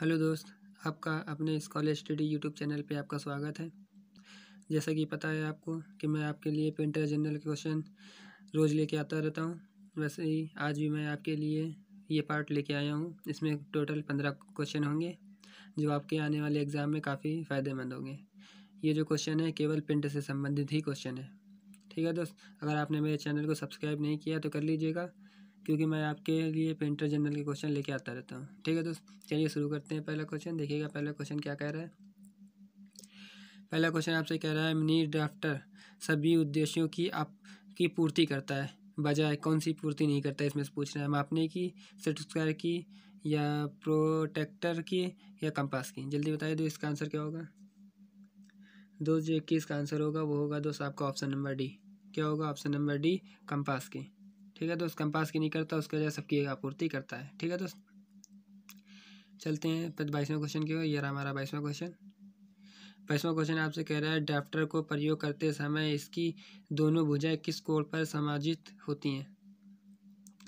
hello दोस्त आपका अपने कॉलेज स्टडी यूट्यूब चैनल पे आपका स्वागत है जैसा कि पता है आपको कि मैं आपके लिए पेंटर जनरल क्वेश्चन रोज़ लेके आता रहता हूँ वैसे ही आज भी मैं आपके लिए ये पार्ट लेके आया हूँ इसमें टोटल पंद्रह क्वेश्चन होंगे जो आपके आने वाले एग्ज़ाम में काफ़ी फ़ायदेमंद होंगे ये जो क्वेश्चन है केवल पेंटर से संबंधित ही क्वेश्चन है ठीक है दोस्त अगर आपने मेरे चैनल को सब्सक्राइब नहीं किया तो कर लीजिएगा क्योंकि मैं आपके लिए पेंटर जनरल के क्वेश्चन लेके आता रहता हूँ ठीक है दोस्त चलिए शुरू करते हैं पहला क्वेश्चन देखिएगा पहला क्वेश्चन क्या कह रहा है पहला क्वेश्चन आपसे कह रहा है मिनी ड्राफ्टर सभी उद्देश्यों की आप की पूर्ति करता है बजाय कौन सी पूर्ति नहीं करता इसमें से पूछ रहे हैं मापने की सेटस्कार की या प्रोटेक्टर की या कंपास की जल्दी बताइए दो इसका आंसर क्या होगा दोस्त जो इक्कीस का आंसर होगा वो होगा दोस्त आपका ऑप्शन नंबर डी क्या होगा ऑप्शन नंबर डी कंपास की ठीक है दोस्त तो कंपास की नहीं करता उसके वजह सबकी एक आपूर्ति करता है ठीक है दोस्त चलते हैं फिर बाईसवें क्वेश्चन की ओर ये रहा हमारा बाईसवां क्वेश्चन बाईसवां क्वेश्चन आपसे कह रहा है ड्राफ्टर को प्रयोग करते समय इसकी दोनों भुजाएं किस कोण पर समाजित होती हैं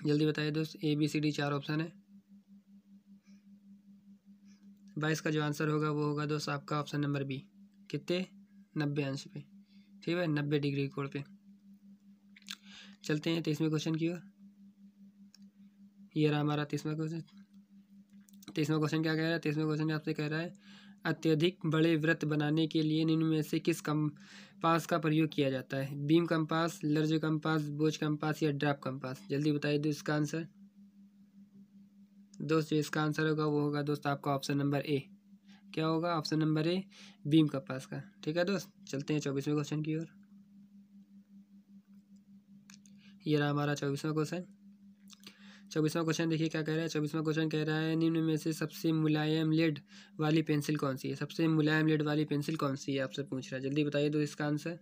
जल्दी बताइए दोस्त ए बी सी डी चार ऑप्शन है बाईस का जो आंसर होगा वो होगा दोस्त आपका ऑप्शन नंबर बी कितने नब्बे अंश पे ठीक है नब्बे डिग्री कोण पर चलते हैं तेईसवें क्वेश्चन की ओर ये रहा हमारा तीसवा क्वेश्चन तीसवा क्वेश्चन क्या कह रहा है तीसवा क्वेश्चन आपसे कह रहा है अत्यधिक बड़े व्रत बनाने के लिए निम्न में से किस कंपास का प्रयोग किया जाता है बीम कंपास लर्ज कंपास बोझ कंपास या ड्राप कंपास जल्दी बताइए दो इसका आंसर दोस्त जो इसका आंसर होगा वो होगा दोस्त आपका ऑप्शन नंबर ए क्या होगा option number A beam compass का ठीक है दोस्त चलते हैं चौबीसवें क्वेश्चन की ओर ये रहा हमारा चौबीसवा क्वेश्चन चौबीसवा क्वेश्चन देखिए क्या कह रहा है चौबीसवा क्वेश्चन कह रहा है निम्न में से सबसे मुलायम लेड वाली पेंसिल कौन सी है सबसे मुलायम लेड वाली पेंसिल कौन सी है आपसे पूछ रहा है जल्दी बताइए दोस्त इसका आंसर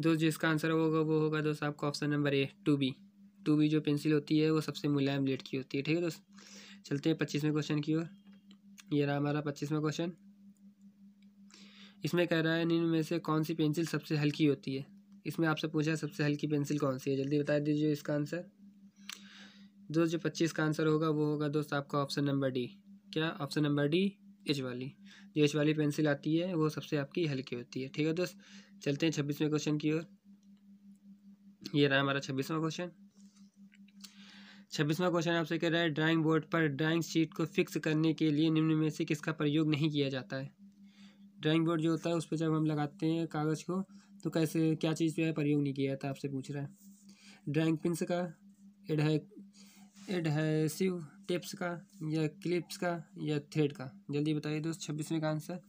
दोस्त जिसका आंसर होगा वो होगा दोस्त आपका option number A two B two B जो पेंसिल होती है वो सबसे मुलायम लेड की होती है ठीक है दोस्त चलते हैं पच्चीसवें क्वेश्चन की ओर ये रहा हमारा पच्चीसवा क्वेश्चन इसमें कह रहा है निम्न में से कौन सी पेंसिल सबसे हल्की होती है इसमें आपसे पूछा है सबसे हल्की पेंसिल कौन सी है जल्दी बता दीजिए इसका आंसर दो जो पच्चीस का आंसर होगा वो होगा दोस्त आपका ऑप्शन नंबर डी क्या ऑप्शन नंबर डी एच वाली जो एच वाली पेंसिल आती है वो सबसे आपकी हल्की होती है ठीक है दोस्त चलते हैं छब्बीसवें क्वेश्चन की ओर ये रहा हमारा छब्बीसवा क्वेश्चन छब्बीसवा क्वेश्चन आपसे कह रहा है ड्राइंग बोर्ड पर ड्राइंग शीट को फिक्स करने के लिए निम्न में से किसका प्रयोग नहीं किया जाता है ड्राइंग बोर्ड जो होता है उस पर जब हम लगाते हैं कागज़ को तो कैसे क्या चीज़ जो है प्रयोग नहीं किया था आपसे पूछ रहा है ड्राइंग पिंस का एडहे एडहेसिव टेप्स का या क्लिप्स का या थ्रेड का जल्दी बताइए दोस्त छब्बीसवें का आंसर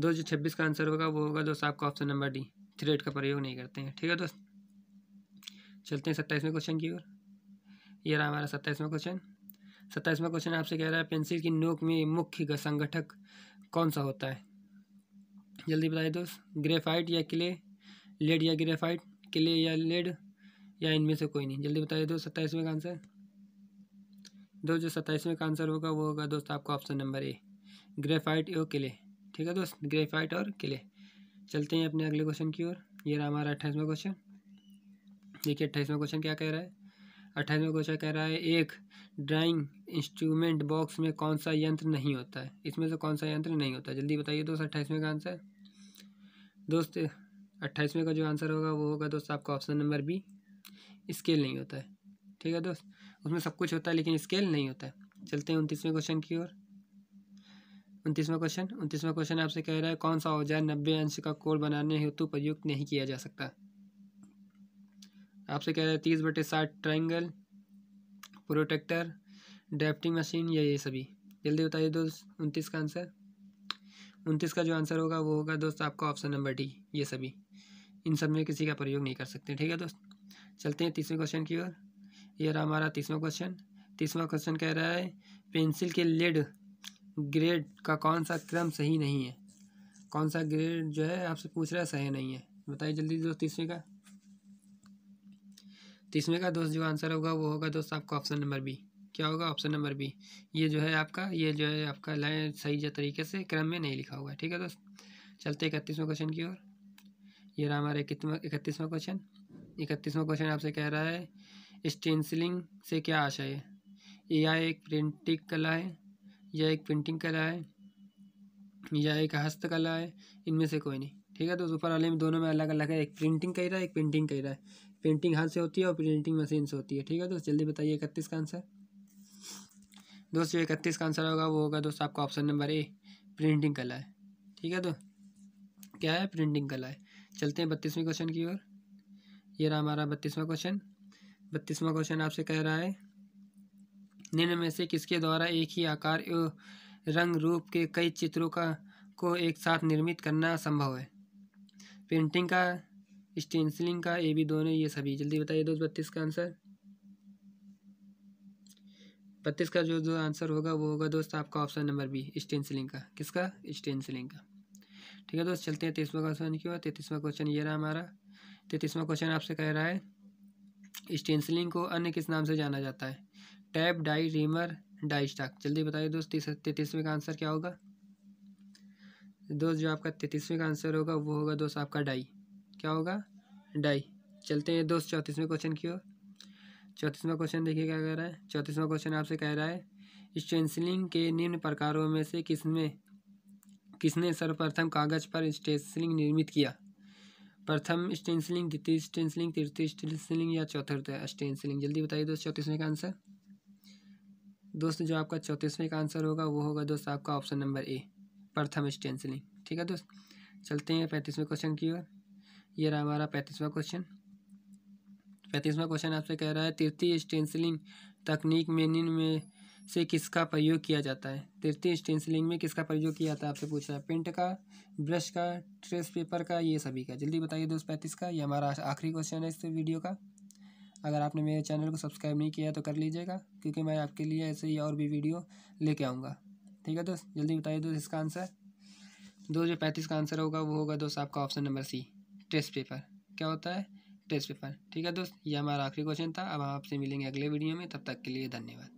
दोस्त जो छब्बीस का आंसर होगा वो होगा दोस्त आपका ऑप्शन नंबर डी थ्रेड का प्रयोग नहीं करते हैं ठीक है दोस्त चलते हैं सत्ताईसवें क्वेश्चन की ओर ये रहा हमारा सत्ताईसवां क्वेश्चन सत्ताईसवां क्वेश्चन आपसे कह रहा है पेंसिल की नोक में मुख्य संगठक कौन सा होता है जल्दी बताइए दोस्त ग्रेफाइट या क्ले लेड या ग्रेफाइट क्ले या लेड या इनमें से कोई नहीं जल्दी बताइए दोस्त सत्ताईसवें का आंसर दोस्त जो सत्ताईसवें का आंसर होगा वो होगा दोस्त आपका ऑप्शन नंबर ए ग्रेफाइट और किले ठीक है दोस्त ग्रेफाइट और किले चलते हैं अपने अगले क्वेश्चन की ओर ये रहा हमारा अट्ठाईसवा क्वेश्चन देखिए अट्ठाईसवा क्वेश्चन क्या कह रहा है अठारहवें क्वेश्चन कह रहा है एक ड्राइंग इंस्ट्रूमेंट बॉक्स में कौन सा यंत्र नहीं होता है इसमें से कौन सा यंत्र नहीं होता जल्दी बताइए दोस्त अट्ठाईसवें का आंसर दोस्त अट्ठाईसवें का जो आंसर होगा वो होगा दोस्त आपका ऑप्शन नंबर बी स्केल नहीं होता है ठीक है दोस्त उसमें सब कुछ होता है लेकिन स्केल नहीं होता है चलते हैं उनतीसवें क्वेश्चन की ओर उनतीसवां क्वेश्चन उनतीसवां क्वेश्चन आपसे कह रहा है कौन सा औजार नब्बे अंश का कोण बनाने हेतु प्रयुक्त नहीं किया जा सकता आपसे कह रहे हैं तीस बटे साठ ट्राइंगल प्रोटेक्टर ड्राफ्टिंग मशीन या ये सभी जल्दी बताइए दोस्त उनतीस का आंसर उनतीस का जो आंसर होगा वो होगा दोस्त आपका ऑप्शन नंबर डी ये सभी इन सब में किसी का प्रयोग नहीं कर सकते ठीक है दोस्त चलते हैं तीसरे क्वेश्चन की ओर ये रहा हमारा तीसवा क्वेश्चन तीसवा क्वेश्चन कह रहा है पेंसिल के लेड ग्रेड का कौन सा क्रम सही नहीं है कौन सा ग्रेड जो है आपसे पूछ रहा है सही नहीं है बताइए जल्दी दोस्त तीसरे का तो इसमें का दोस्त जो आंसर होगा वो होगा दोस्त आपका ऑप्शन नंबर बी क्या होगा ऑप्शन नंबर बी ये जो है आपका ये जो है आपका लाइन सही तरीके से क्रम में नहीं लिखा हुआ है ठीक है दोस्त चलते इकतीसवें क्वेश्चन की ओर ये रहा हमारा इकतीसवां क्वेश्चन इकतीसवां क्वेश्चन आपसे कह रहा है स्टेंसिलिंग से क्या आशा है यह एक प्रिंटिंग कला है यह एक प्रिंटिंग कला है या एक हस्तकला है इनमें से कोई नहीं ठीक है दोस्त ऊपर वाले में दोनों में अलग अलग है एक प्रिंटिंग कह रहा है एक पेंटिंग कह रहा है प्रिंटिंग हाथ से होती है और प्रिंटिंग मशीन से होती है ठीक है दोस्त जल्दी बताइए इकतीस का आंसर दोस्त जो इकतीस का आंसर होगा वो होगा दोस्त आपका ऑप्शन नंबर ए प्रिंटिंग कला है ठीक है दो क्या है प्रिंटिंग कला है चलते हैं बत्तीसवें क्वेश्चन की ओर ये रहा हमारा बत्तीसवां क्वेश्चन बत्तीसवां क्वेश्चन आपसे कह रहा है निम्न में से किसके द्वारा एक ही आकार एवं रंग रूप के कई चित्रों का को एक साथ निर्मित करना संभव है पेंटिंग का स्टेंसिलिंग का ए भी दोनों ये सभी जल्दी बताइए दोस्त बत्तीस का आंसर बत्तीस का जो जो आंसर होगा वो होगा दोस्त आपका ऑप्शन नंबर बी स्टेंसिलिंग का किसका स्टेंसिलिंग का ठीक है दोस्त चलते हैं तेईसवा क्वेश्चन की ओर तैतीसवा क्वेश्चन ये रहा हमारा तैतीसवा क्वेश्चन आपसे कह रहा है स्टेंसिलिंग को अन्य किस नाम से जाना जाता है tap die reamer die stock जल्दी बताइए दोस्त तैतीसवें का आंसर क्या होगा दोस्त जो आपका तैतीसवें का आंसर होगा वो होगा दोस्त आपका डाई क्या होगा डाई चलते हैं दोस्त चौंतीसवें क्वेश्चन की ओर चौंतीसवा क्वेश्चन देखिए क्या कह रहा है चौंतीसवा क्वेश्चन आपसे कह रहा है स्टेंसिलिंग के निम्न प्रकारों में से किसमें किसने सर्वप्रथम कागज पर स्टेंसलिंग निर्मित किया प्रथम स्टेंसलिंग द्वितीय स्टेंसलिंग तृतीय स्टेंसलिंग या चौथर्थ स्टेंसिलिंग जल्दी बताइए दोस्त चौंतीसवें का आंसर दोस्त जो आपका चौंतीसवें का आंसर होगा वो होगा दोस्त आपका ऑप्शन नंबर ए प्रथम स्टेंसलिंग ठीक है दोस्त चलते हैं पैंतीसवें क्वेश्चन की ओर ये रहा हमारा पैंतीसवा क्वेश्चन पैंतीसवा क्वेश्चन आपसे कह रहा है तृतीय स्टेंसिलिंग तकनीक में निम्न में से किसका प्रयोग किया जाता है तृतीय स्टेंसिलिंग में किसका प्रयोग किया जाता है आपसे पूछ रहा है पेंट का ब्रश का ट्रेस पेपर का ये सभी का जल्दी बताइए दोस्त पैंतीस का ये हमारा आखिरी क्वेश्चन है इस वीडियो का अगर आपने मेरे चैनल को सब्सक्राइब नहीं किया तो कर लीजिएगा क्योंकि मैं आपके लिए ऐसे ही और भी वीडियो लेके आऊँगा ठीक है दोस्त जल्दी बताइए दोस्त इसका आंसर दोस्त जो पैंतीस का आंसर होगा वो होगा दोस्त आपका option number C test paper क्या होता है टेस्ट पेपर ठीक है दोस्त ये हमारा आखिरी क्वेश्चन था अब आपसे मिलेंगे अगले वीडियो में तब तक के लिए धन्यवाद